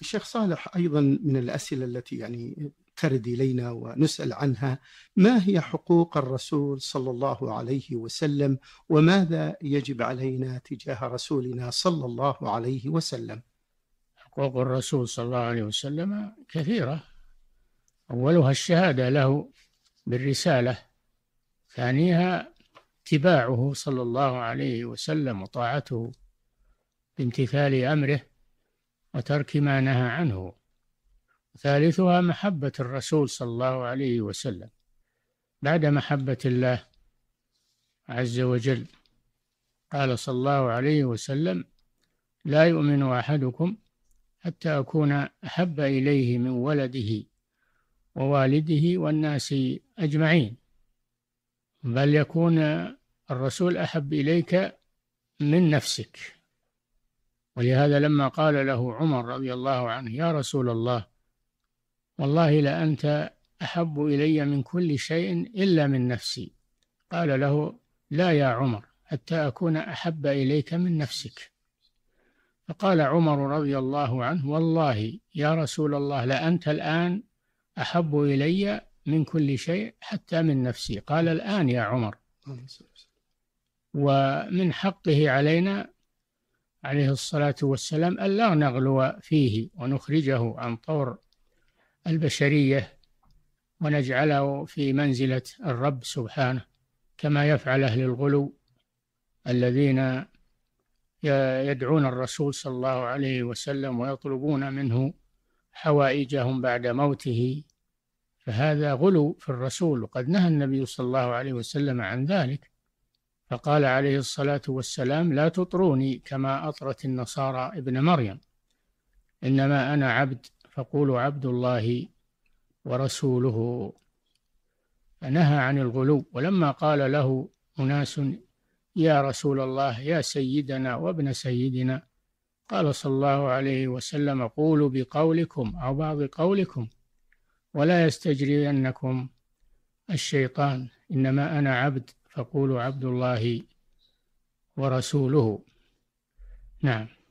الشيخ صالح ايضا من الاسئله التي يعني ترد الينا ونسال عنها ما هي حقوق الرسول صلى الله عليه وسلم وماذا يجب علينا تجاه رسولنا صلى الله عليه وسلم حقوق الرسول صلى الله عليه وسلم كثيره اولها الشهاده له بالرساله ثانيها اتباعه صلى الله عليه وسلم وطاعته بامتثال امره وترك ما نهى عنه ثالثها محبة الرسول صلى الله عليه وسلم بعد محبة الله عز وجل قال صلى الله عليه وسلم لا يؤمن أحدكم حتى أكون أحب إليه من ولده ووالده والناس أجمعين بل يكون الرسول أحب إليك من نفسك ولهذا لما قال له عمر رضي الله عنه يا رسول الله والله لأنت أحب إلي من كل شيء إلا من نفسي قال له لا يا عمر حتى أكون أحب إليك من نفسك فقال عمر رضي الله عنه والله يا رسول الله لأنت الآن أحب إلي من كل شيء حتى من نفسي قال الآن يا عمر ومن حقه علينا عليه الصلاة والسلام ألا نغلو فيه ونخرجه عن طور البشرية ونجعله في منزلة الرب سبحانه كما يفعل أهل الغلو الذين يدعون الرسول صلى الله عليه وسلم ويطلبون منه حوائجهم بعد موته فهذا غلو في الرسول وقد نهى النبي صلى الله عليه وسلم عن ذلك فقال عليه الصلاة والسلام لا تطروني كما أطرت النصارى ابن مريم إنما أنا عبد فقولوا عبد الله ورسوله فنهى عن الغلو ولما قال له أناس يا رسول الله يا سيدنا وابن سيدنا قال صلى الله عليه وسلم قولوا بقولكم أو بعض قولكم ولا يستجرينكم الشيطان إنما أنا عبد فقولوا عبد الله ورسوله نعم